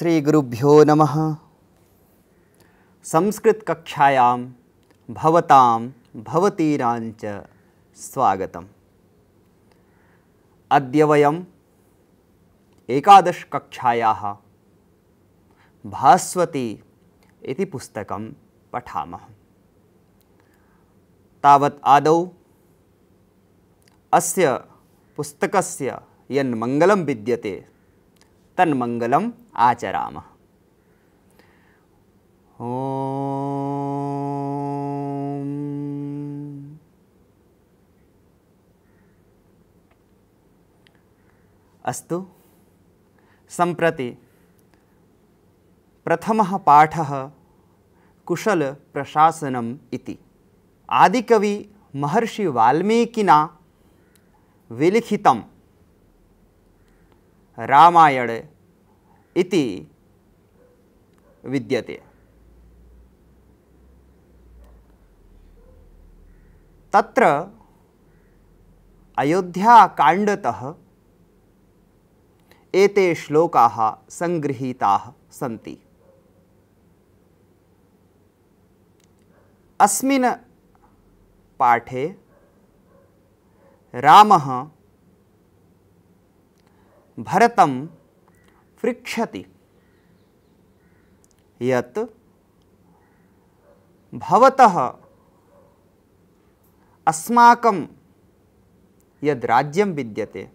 श्री गुरुभ्यो नमः संस्कृत कक्षायां भवतां भवतीरांच स्वागतम् एकादश कक्षायाः भास्वती पुस्तक पुस्तकं पठामः तावत् आदौ अस्य पुस्तकस्य यन्मङ्गलं विद्यते तन्मङ्गलं आचरामः ॐ अस्तु सम्प्रति प्रथमः पाठः कुशलप्रशासनम् इति आदिकवि महर्षिवाल्मीकिना विलिखितं रामायणे इति विद्यते तत्र अयोध्याकाण्डतः एते श्लोकाः सङ्गृहीताः सन्ति अस्मिन् पाठे रामः भरतं पृक्षति यत् भवतः अस्माकं यद् राज्यं विद्यते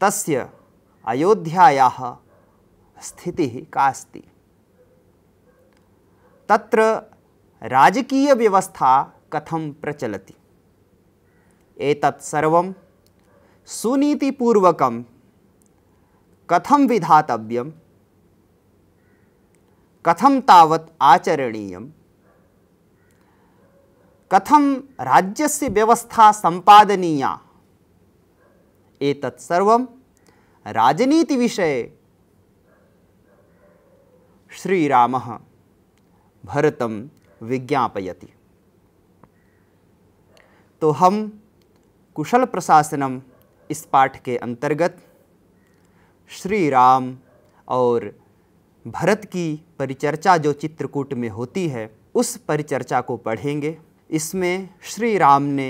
तस्य अयोध्यायाः स्थितिः का तत्र राजकीयव्यवस्था कथं प्रचलति एतत् सर्वं सुनीतिपूर्वकं कथम विधातव्यम कथम तावत् आचरणीय कथम राज्य व्यवस्था संपादनीया एक सर्वं राजनीति विषय श्रीरामः भरत विज्ञापयति तो हम कुशल प्रशासनम इस पाठ के अंतर्गत श्री राम और भरत की परिचर्चा जो चित्रकूट में होती है उस परिचर्चा को पढ़ेंगे इसमें श्री राम ने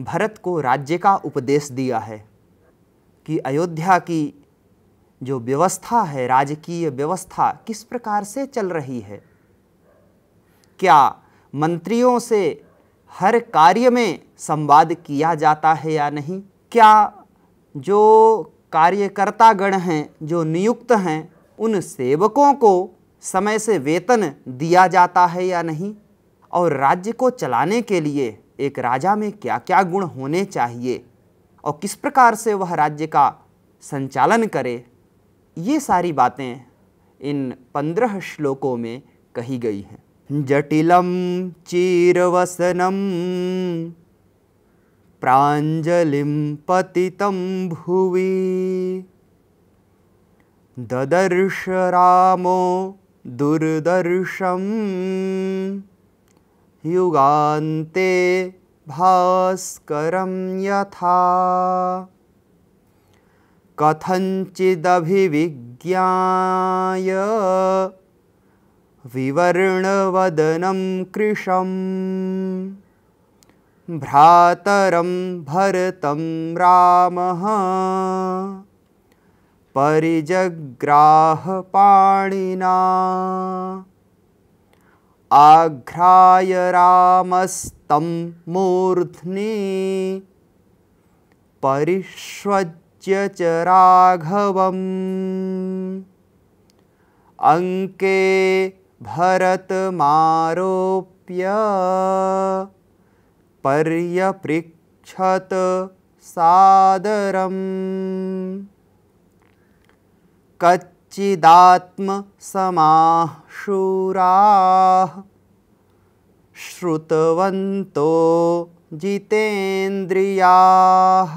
भरत को राज्य का उपदेश दिया है कि अयोध्या की जो व्यवस्था है राजकीय व्यवस्था किस प्रकार से चल रही है क्या मंत्रियों से हर कार्य में संवाद किया जाता है या नहीं क्या जो कार्यकर्तागण हैं जो नियुक्त हैं उन सेवकों को समय से वेतन दिया जाता है या नहीं और राज्य को चलाने के लिए एक राजा में क्या क्या गुण होने चाहिए और किस प्रकार से वह राज्य का संचालन करे ये सारी बातें इन पंद्रह श्लोकों में कही गई हैं जटिलम चीरवसनम प्राञ्जलिं पतितं भुवि ददर्श रामो दुर्दर्शं युगान्ते भास्करं यथा कथञ्चिदभिविज्ञाय विवर्णवदनं कृशम् भ्रातरं भरतं रामः परिजग्राहपाणिना आघ्राय रामस्तं मूर्ध्नि परिष्वज्य च राघवम् अङ्के भरतमारोप्य पर्यपृक्षतसादरम् सादरम् कच्चिदात्मसमाशूराः श्रुतवन्तो जितेन्द्रियाः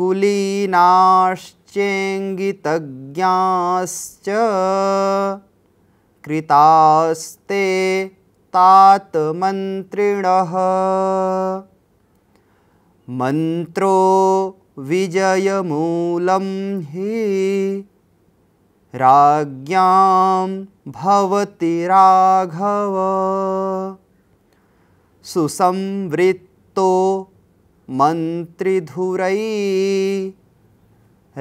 कुलीनाश्चेङ्गितज्ञाश्च कृतास्ते तात तमन्त्रिणः मन्त्रो विजयमूलं हि राज्ञां भवति राघव सुसंवृत्तो मन्त्रिधुरै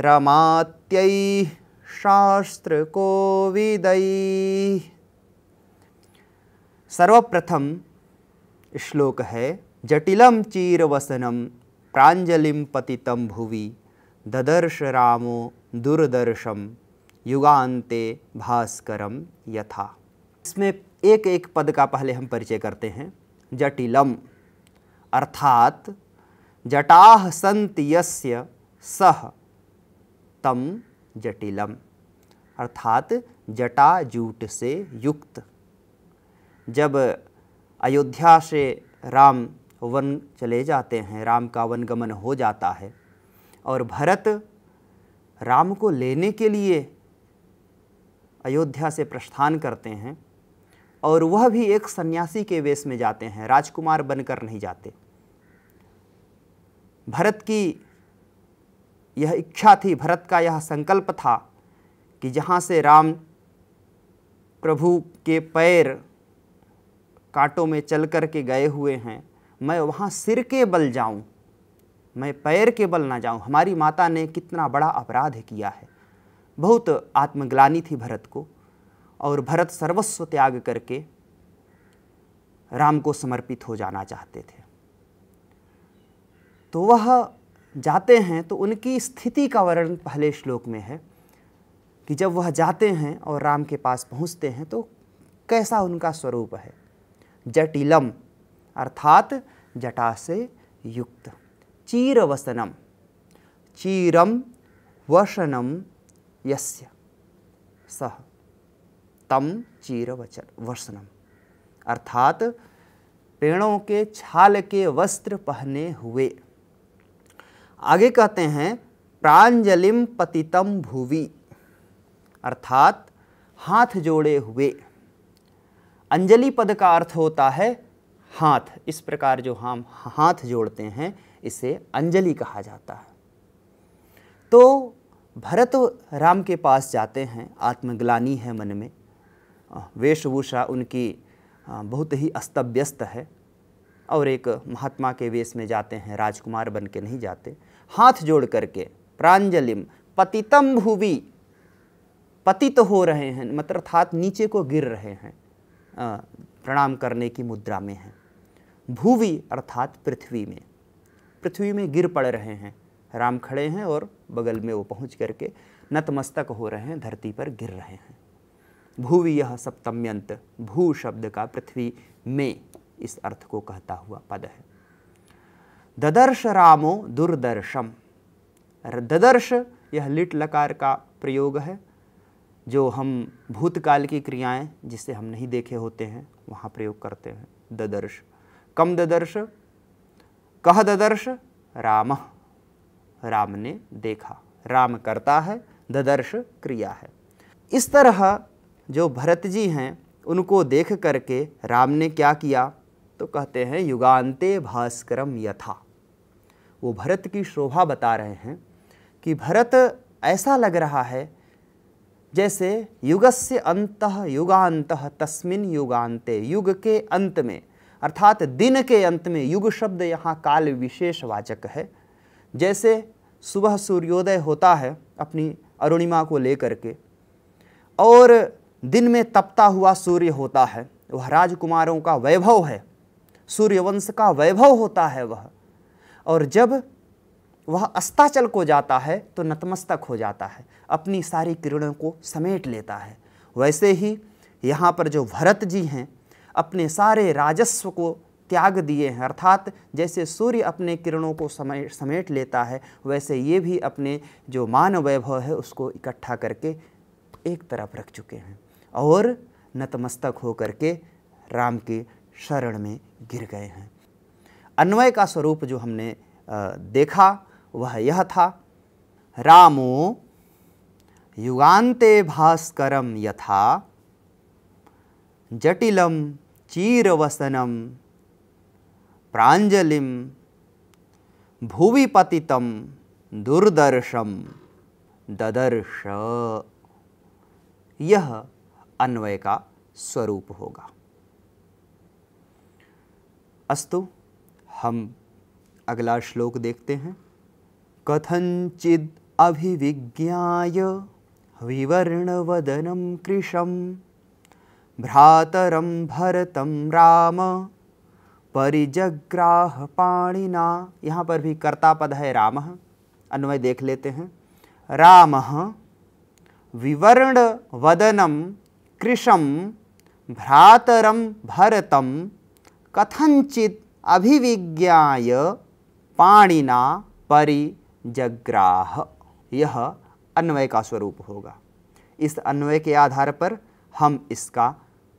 रमात्यै शास्त्रकोविदै सर्वप्रथम श्लोक है जटिलम चीरवसनम प्राजलि पतितम भुवि ददर्श रामो दुर्दर्शम युगान्ते भास्करम यथा इसमें एक एक पद का पहले हम परिचय करते हैं जटिलम अर्थात जटा सन्त यस्य सह तम जटिलम अर्थात जटाजूट से युक्त जब अयोध्या से राम वन चले जाते हैं राम का वनगमन हो जाता है और भरत राम को लेने के लिए अयोध्या से प्रस्थान करते हैं और वह भी एक सन्यासी के वेश में जाते हैं राजकुमार बनकर नहीं जाते भरत की यह इच्छा थी भरत का यह संकल्प था कि जहाँ से राम प्रभु के पैर कांटों में चल कर के गए हुए हैं मैं वहाँ सिर के बल जाऊँ मैं पैर के बल ना जाऊँ हमारी माता ने कितना बड़ा अपराध किया है बहुत आत्मग्लानी थी भरत को और भरत सर्वस्व त्याग करके राम को समर्पित हो जाना चाहते थे तो वह जाते हैं तो उनकी स्थिति का वर्णन पहले श्लोक में है कि जब वह जाते हैं और राम के पास पहुंचते हैं तो कैसा उनका स्वरूप है जटिलम अर्थात जटा से युक्त चीरवसनम चीरम वसनम यस्य सह तम चीरवचन वसनम अर्थात पेड़ों के छाल के वस्त्र पहने हुए आगे कहते हैं प्राजलिम पतितम भुवि अर्थात हाथ जोड़े हुए अंजलि पद का अर्थ होता है हाथ इस प्रकार जो हम हाथ जोड़ते हैं इसे अंजलि कहा जाता है तो भरत राम के पास जाते हैं आत्मग्लानी है मन में वेशभूषा उनकी बहुत ही अस्त व्यस्त है और एक महात्मा के वेश में जाते हैं राजकुमार बन के नहीं जाते हाथ जोड़ करके प्रांजलिम पतितम भूवि पतित तो हो रहे हैं मतलब हाथ नीचे को गिर रहे हैं प्रणाम करने की मुद्रा में हैं भूवि अर्थात पृथ्वी में पृथ्वी में गिर पड़ रहे हैं राम खड़े हैं और बगल में वो पहुंच करके नतमस्तक हो रहे हैं धरती पर गिर रहे हैं भूवि यह सप्तम्यंत भू शब्द का पृथ्वी में इस अर्थ को कहता हुआ पद है ददर्श रामो दुर्दर्शम ददर्श यह लिट लकार का प्रयोग है जो हम भूतकाल की क्रियाएं जिसे हम नहीं देखे होते हैं वहाँ प्रयोग करते हैं ददर्श कम ददर्श कह ददर्श राम राम ने देखा राम करता है ददर्श क्रिया है इस तरह जो भरत जी हैं उनको देख करके राम ने क्या किया तो कहते हैं युगान्ते भास्करम यथा वो भरत की शोभा बता रहे हैं कि भरत ऐसा लग रहा है जैसे युगस्य अंत युगांत तस्मिन युगांते युग के अंत में अर्थात दिन के अंत में युग शब्द यहाँ काल विशेषवाचक है जैसे सुबह सूर्योदय होता है अपनी अरुणिमा को लेकर के और दिन में तपता हुआ सूर्य होता है वह राजकुमारों का वैभव है सूर्यवंश का वैभव होता है वह और जब वह अस्ताचल को जाता है तो नतमस्तक हो जाता है अपनी सारी किरणों को समेट लेता है वैसे ही यहाँ पर जो भरत जी हैं अपने सारे राजस्व को त्याग दिए हैं अर्थात जैसे सूर्य अपने किरणों को समेट समेट लेता है वैसे ये भी अपने जो मान वैभव है उसको इकट्ठा करके एक तरफ रख चुके हैं और नतमस्तक होकर के राम के शरण में गिर गए हैं अन्वय का स्वरूप जो हमने देखा वह यह था रामो युगान्ते भास्करम यथा जटिलम चीरवसनम प्राजलि भुवि दुर्दर्शम ददर्श यह अन्वय का स्वरूप होगा अस्तु हम अगला श्लोक देखते हैं कथंचिद अभिविज्ञाय विवर्णवदनं कृशम भ्रातरम भरतम राम परिजग्राह पाणिना यहाँ पर भी कर्ता पद है राम अन्वय देख लेते हैं राम विवर्ण वदनम कृशम भ्रातरम भरतम कथंचित अभिविज्ञा पाणिना परिजग्राह यह अन्वय का स्वरूप होगा इस अन्वय के आधार पर हम इसका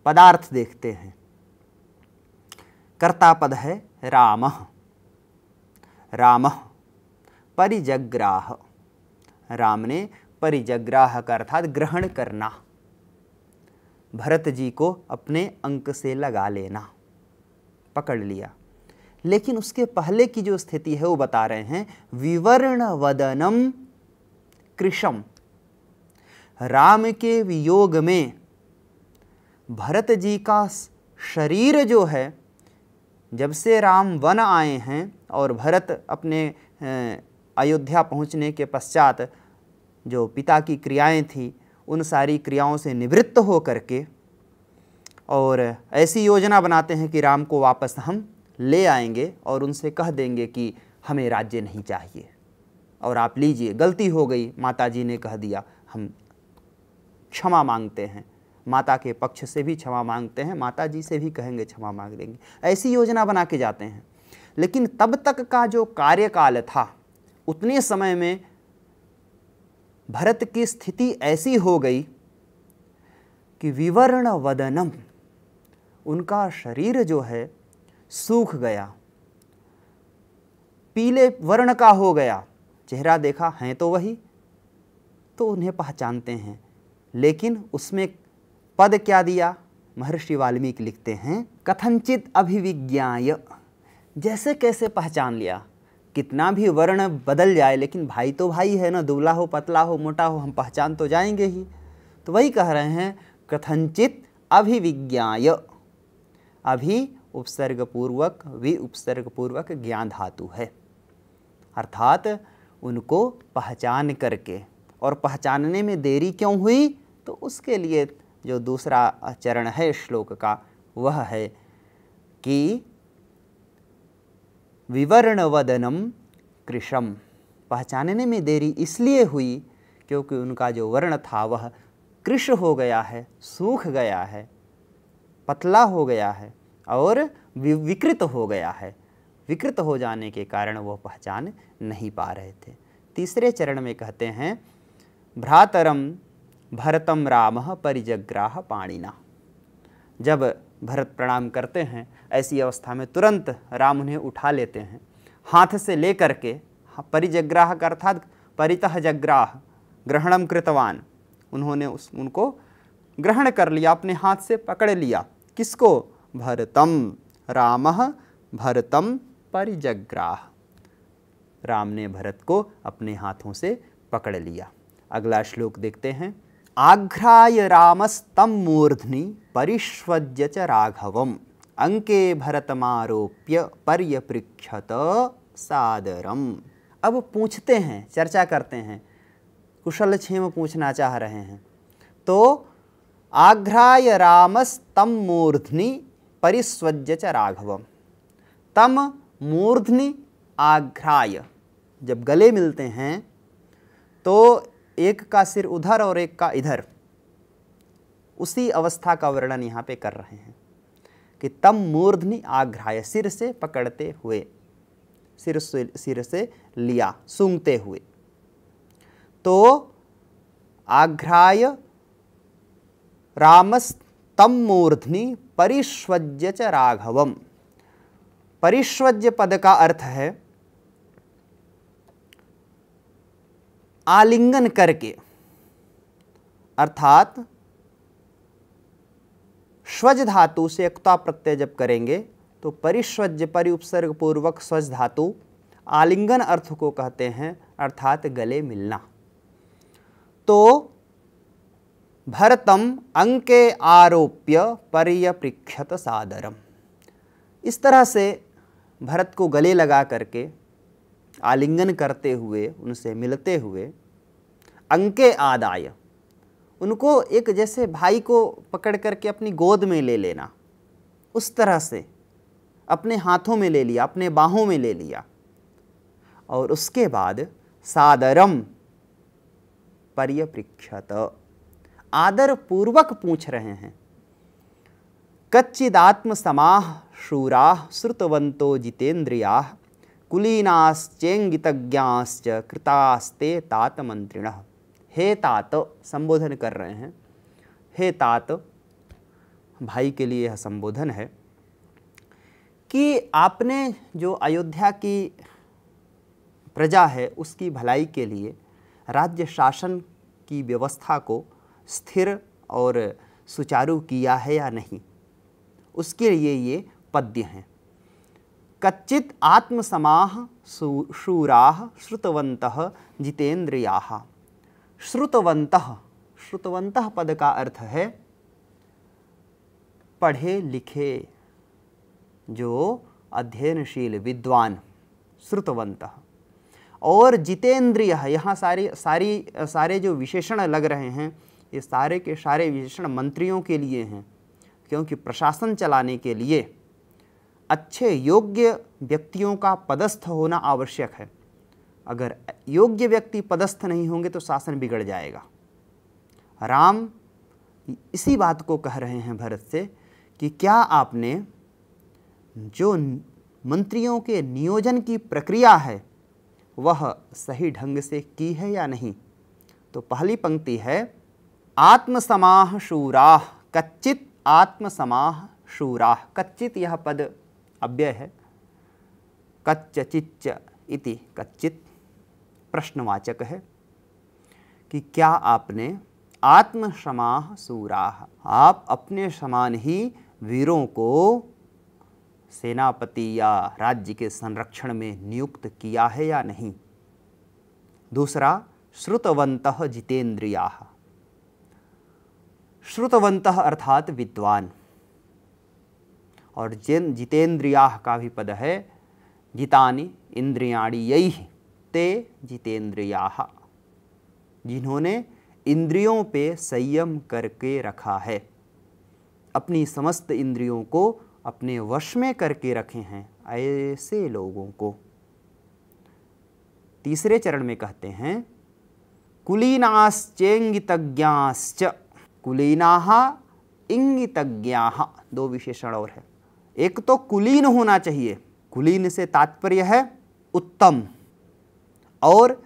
पदार्थ देखते हैं कर्ता पद है राम राम परिजग्राह राम ने परिजग्राह का अर्थात ग्रहण करना भरत जी को अपने अंक से लगा लेना पकड़ लिया लेकिन उसके पहले की जो स्थिति है वो बता रहे हैं विवर्ण वदनम कृषम राम के वियोग में भरत जी का शरीर जो है जब से राम वन आए हैं और भरत अपने अयोध्या पहुंचने के पश्चात जो पिता की क्रियाएं थी उन सारी क्रियाओं से निवृत्त हो करके और ऐसी योजना बनाते हैं कि राम को वापस हम ले आएंगे और उनसे कह देंगे कि हमें राज्य नहीं चाहिए और आप लीजिए गलती हो गई माता जी ने कह दिया हम क्षमा मांगते हैं माता के पक्ष से भी क्षमा मांगते हैं माता जी से भी कहेंगे क्षमा मांग लेंगे ऐसी योजना बना के जाते हैं लेकिन तब तक का जो कार्यकाल था उतने समय में भरत की स्थिति ऐसी हो गई कि विवर्ण वदनम उनका शरीर जो है सूख गया पीले वर्ण का हो गया चेहरा देखा हैं तो वही तो उन्हें पहचानते हैं लेकिन उसमें पद क्या दिया महर्षि वाल्मीकि लिखते हैं कथनचित अभिविज्ञाय जैसे कैसे पहचान लिया कितना भी वर्ण बदल जाए लेकिन भाई तो भाई है ना दुबला हो पतला हो मोटा हो हम पहचान तो जाएंगे ही तो वही कह रहे हैं कथनचित अभिविज्ञाय अभी उपसर्गपूर्वक वि उपसर्गपूर्वक ज्ञान धातु है अर्थात उनको पहचान करके और पहचानने में देरी क्यों हुई तो उसके लिए जो दूसरा चरण है श्लोक का वह है कि विवरण वदनम कृषम पहचानने में देरी इसलिए हुई क्योंकि उनका जो वर्ण था वह कृष हो गया है सूख गया है पतला हो गया है और विकृत हो गया है विकृत हो जाने के कारण वह पहचान नहीं पा रहे थे तीसरे चरण में कहते हैं भ्रातरम भरतम राम परिजग्राह पाणिना जब भरत प्रणाम करते हैं ऐसी अवस्था में तुरंत राम उन्हें उठा लेते हैं हाथ से लेकर के हाँ, परिजग्राह का अर्थात परितह जग्राह ग्रहणम कृतवान उन्होंने उस उनको ग्रहण कर लिया अपने हाथ से पकड़ लिया किसको भरतम राम भरतम परिजग्राह राम ने भरत को अपने हाथों से पकड़ लिया अगला श्लोक देखते हैं आघ्राय रामस्तम मूर्धनि परिष्वज्य च राघवम अंके भरतमारोप्य पर्यपृक्षत सादरम अब पूछते हैं चर्चा करते हैं कुशल क्षेम पूछना चाह रहे हैं तो आघ्राय रामस्तम मूर्धनि परिस्वज्य च राघवम तम मूर्धनि आघ्राय जब गले मिलते हैं तो एक का सिर उधर और एक का इधर उसी अवस्था का वर्णन यहाँ पे कर रहे हैं कि तम मूर्धनि आघ्राय सिर से पकड़ते हुए सिर से सिर से लिया सूंघते हुए तो आघ्राय रामस्तम मूर्धनि परिष्वज्य च राघवम परिश्वज्य पद का अर्थ है आलिंगन करके अर्थात स्वज धातु से एकता प्रत्यय जब करेंगे तो परिश्वज्य उपसर्ग पूर्वक स्वज धातु आलिंगन अर्थ को कहते हैं अर्थात गले मिलना तो भरतम अंके आरोप्य पर्यप्रिक्षत सादरम इस तरह से भरत को गले लगा करके आलिंगन करते हुए उनसे मिलते हुए अंके आदाय उनको एक जैसे भाई को पकड़ करके अपनी गोद में ले लेना उस तरह से अपने हाथों में ले लिया अपने बाहों में ले लिया और उसके बाद सादरम पर्यपृक्षत आदरपूर्वक पूछ रहे हैं कच्चिदात्म समाह शूरा श्रुतवंतो जितेन्द्रिया कुलीनाश्चेङ्गितज्ञाश्च कृतास्ते मंत्रिण हे तात संबोधन कर रहे हैं हे तात भाई के लिए यह संबोधन है कि आपने जो अयोध्या की प्रजा है उसकी भलाई के लिए राज्य शासन की व्यवस्था को स्थिर और सुचारू किया है या नहीं उसके लिए ये पद्य हैं कच्चित आत्मसमाह शूरा श्रुतवंत जितेंद्रिया श्रुतवंत श्रुतवंत पद का अर्थ है पढ़े लिखे जो अध्ययनशील विद्वान श्रुतवंत और जितेंद्रिय यहाँ सारी सारी सारे जो विशेषण लग रहे हैं ये सारे के सारे विशेषण मंत्रियों के लिए हैं क्योंकि प्रशासन चलाने के लिए अच्छे योग्य व्यक्तियों का पदस्थ होना आवश्यक है अगर योग्य व्यक्ति पदस्थ नहीं होंगे तो शासन बिगड़ जाएगा राम इसी बात को कह रहे हैं भरत से कि क्या आपने जो मंत्रियों के नियोजन की प्रक्रिया है वह सही ढंग से की है या नहीं तो पहली पंक्ति है आत्मसमाह शूराह कच्चित आत्मसमाह शूराह कच्चित यह पद अव्यय है कच्च इति कच्चित प्रश्नवाचक है कि क्या आपने आत्मश्रमा सूरा आप अपने समान ही वीरों को सेनापति या राज्य के संरक्षण में नियुक्त किया है या नहीं दूसरा श्रुतवंत जितेंद्रिया श्रुतवंत अर्थात विद्वान और जिन जितेंद्रिया का भी पद है जितानी इंद्रियाणी यही ते जितेंद्रिया जिन्होंने इंद्रियों पे संयम करके रखा है अपनी समस्त इंद्रियों को अपने वश में करके रखे हैं ऐसे लोगों को तीसरे चरण में कहते हैं कुलीनाश्चेंगितज्ञाश्च कुलीना इंगितज्ञा दो विशेषण और है एक तो कुलीन होना चाहिए कुलीन से तात्पर्य है उत्तम और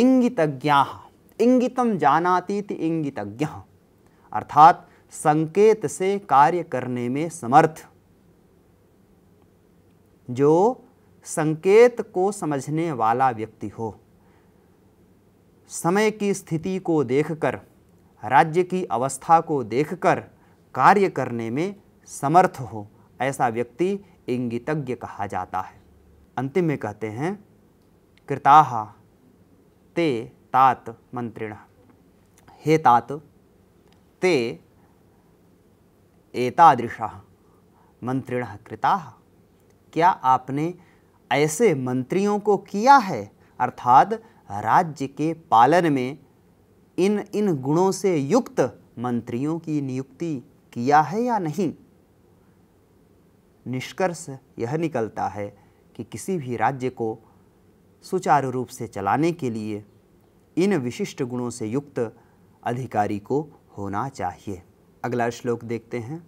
इंगितज्ञा इंगितम जानातीत इंगितज्ञ अर्थात संकेत से कार्य करने में समर्थ जो संकेत को समझने वाला व्यक्ति हो समय की स्थिति को देखकर राज्य की अवस्था को देखकर कार्य करने में समर्थ हो ऐसा व्यक्ति इंगितज्ञ कहा जाता है अंतिम में कहते हैं कृता ते तात मंत्रिण हे तात ते एतादृशा मंत्रिण कृता क्या आपने ऐसे मंत्रियों को किया है अर्थात राज्य के पालन में इन इन गुणों से युक्त मंत्रियों की नियुक्ति किया है या नहीं निष्कर्ष यह निकलता है कि किसी भी राज्य को सुचारू रूप से चलाने के लिए इन विशिष्ट गुणों से युक्त अधिकारी को होना चाहिए अगला श्लोक देखते हैं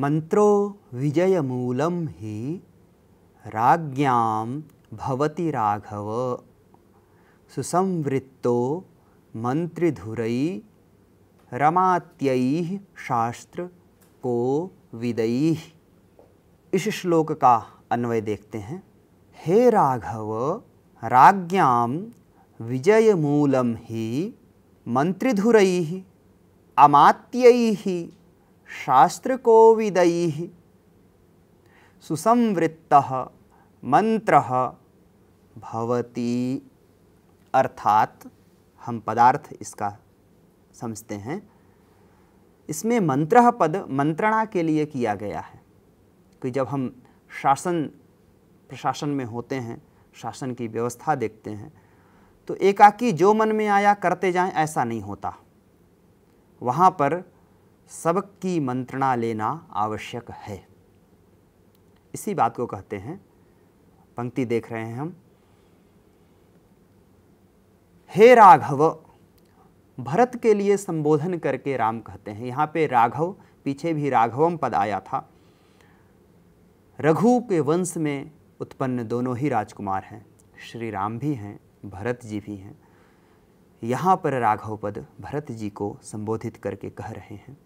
मंत्रो विजय मूलम ही राज्ञाम भवति राघव सुसंवृत्तो मंत्रिधुरई रमात्यई शास्त्र को विदयी इस श्लोक का अन्वय देखते हैं हे राघव राज्ञाम विजय मूलम ही मंत्रिधुर अमात्य शास्त्रकोविद सुसंवृत्त मंत्र भवती अर्थात हम पदार्थ इसका समझते हैं इसमें मंत्र पद मंत्रणा के लिए किया गया है कि जब हम शासन प्रशासन में होते हैं शासन की व्यवस्था देखते हैं तो एकाकी जो मन में आया करते जाएं ऐसा नहीं होता वहाँ पर सबक की मंत्रणा लेना आवश्यक है इसी बात को कहते हैं पंक्ति देख रहे हैं हम हे राघव भरत के लिए संबोधन करके राम कहते हैं यहाँ पे राघव पीछे भी राघवम पद आया था रघु के वंश में उत्पन्न दोनों ही राजकुमार हैं श्री राम भी हैं भरत जी भी हैं यहाँ पर राघव पद भरत जी को संबोधित करके कह रहे हैं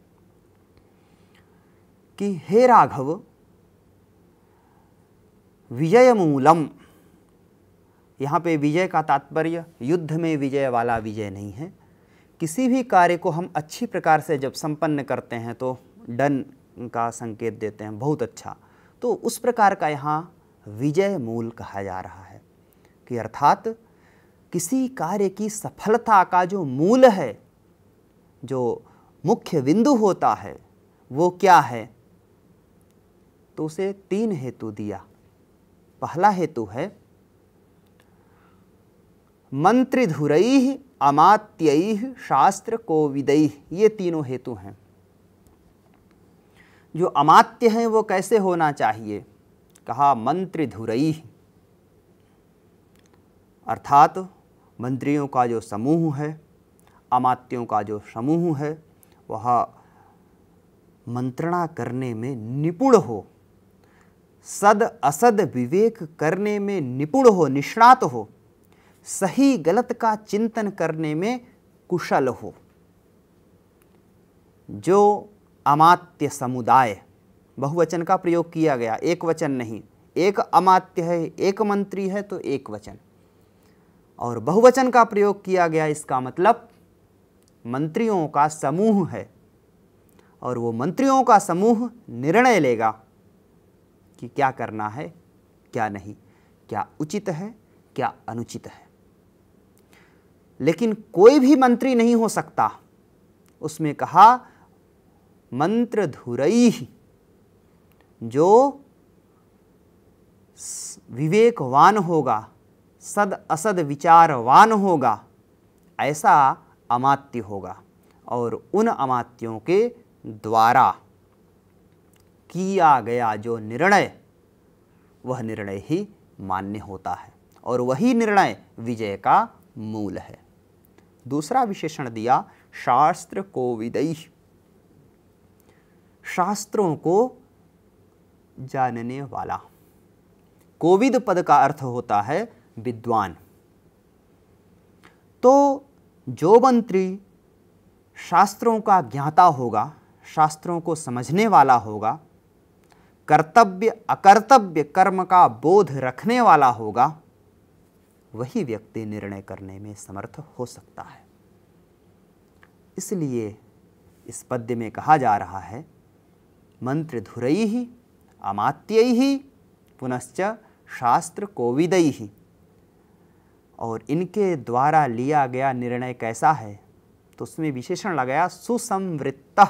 कि हे राघव विजय मूलम यहाँ पे विजय का तात्पर्य युद्ध में विजय वाला विजय नहीं है किसी भी कार्य को हम अच्छी प्रकार से जब संपन्न करते हैं तो डन का संकेत देते हैं बहुत अच्छा तो उस प्रकार का यहाँ विजय मूल कहा जा रहा है कि अर्थात किसी कार्य की सफलता का जो मूल है जो मुख्य बिंदु होता है वो क्या है तो उसे तीन हेतु दिया पहला हेतु है मंत्रिधुरई अमात्य शास्त्र कोविदई ये तीनों हेतु हैं जो अमात्य हैं वो कैसे होना चाहिए कहा मंत्रिधुरई अर्थात मंत्रियों का जो समूह है अमात्यों का जो समूह है वह मंत्रणा करने में निपुण हो सद असद विवेक करने में निपुण हो निष्णात हो सही गलत का चिंतन करने में कुशल हो जो अमात्य समुदाय बहुवचन का प्रयोग किया गया एक वचन नहीं एक अमात्य है एक मंत्री है तो एक वचन और बहुवचन का प्रयोग किया गया इसका मतलब मंत्रियों का समूह है और वो मंत्रियों का समूह निर्णय लेगा कि क्या करना है क्या नहीं क्या उचित है क्या अनुचित है लेकिन कोई भी मंत्री नहीं हो सकता उसमें कहा मंत्र धुरई जो विवेकवान होगा सद असद विचारवान होगा ऐसा अमात्य होगा और उन अमात्यों के द्वारा किया गया जो निर्णय वह निर्णय ही मान्य होता है और वही निर्णय विजय का मूल है दूसरा विशेषण दिया शास्त्र को विदई शास्त्रों को जानने वाला कोविद पद का अर्थ होता है विद्वान तो जो मंत्री शास्त्रों का ज्ञाता होगा शास्त्रों को समझने वाला होगा कर्तव्य अकर्तव्य कर्म का बोध रखने वाला होगा वही व्यक्ति निर्णय करने में समर्थ हो सकता है इसलिए इस पद्य में कहा जा रहा है मंत्र धुरई ही अमात्य ही पुनश्च शास्त्र कोविदई ही और इनके द्वारा लिया गया निर्णय कैसा है तो उसमें विशेषण लगाया सुसंवृत्त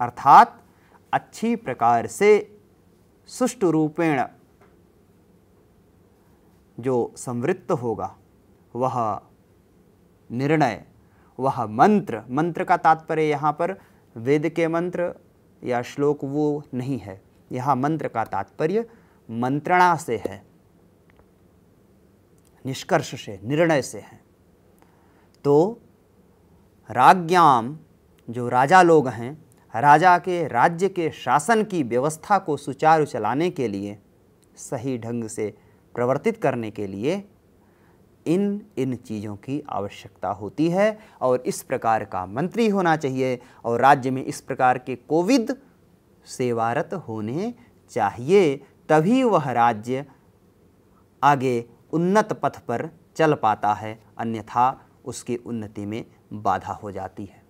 अर्थात अच्छी प्रकार से सुष्ट रूपेण जो संवृत्त होगा वह निर्णय वह मंत्र मंत्र का तात्पर्य यहाँ पर वेद के मंत्र या श्लोक वो नहीं है यहाँ मंत्र का तात्पर्य मंत्रणा से है निष्कर्ष से निर्णय से है तो राज्ञाम जो राजा लोग हैं राजा के राज्य के शासन की व्यवस्था को सुचारू चलाने के लिए सही ढंग से प्रवर्तित करने के लिए इन इन चीज़ों की आवश्यकता होती है और इस प्रकार का मंत्री होना चाहिए और राज्य में इस प्रकार के कोविड सेवारत होने चाहिए तभी वह राज्य आगे उन्नत पथ पर चल पाता है अन्यथा उसकी उन्नति में बाधा हो जाती है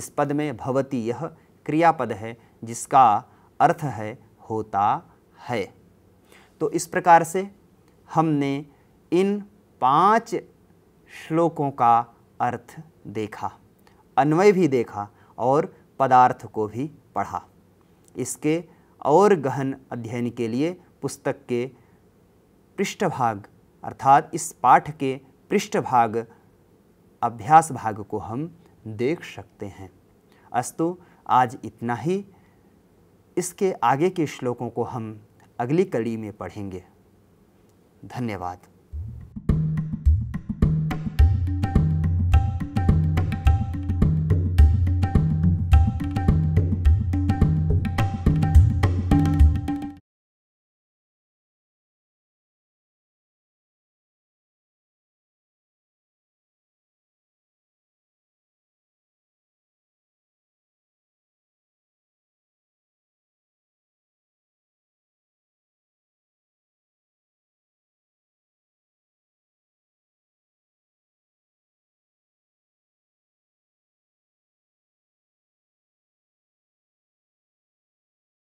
इस पद में भवती यह क्रियापद है जिसका अर्थ है होता है तो इस प्रकार से हमने इन पांच श्लोकों का अर्थ देखा अन्वय भी देखा और पदार्थ को भी पढ़ा इसके और गहन अध्ययन के लिए पुस्तक के पृष्ठभाग अर्थात इस पाठ के पृष्ठभाग अभ्यास भाग को हम देख सकते हैं अस्तु आज इतना ही इसके आगे के श्लोकों को हम अगली कड़ी में पढ़ेंगे धन्यवाद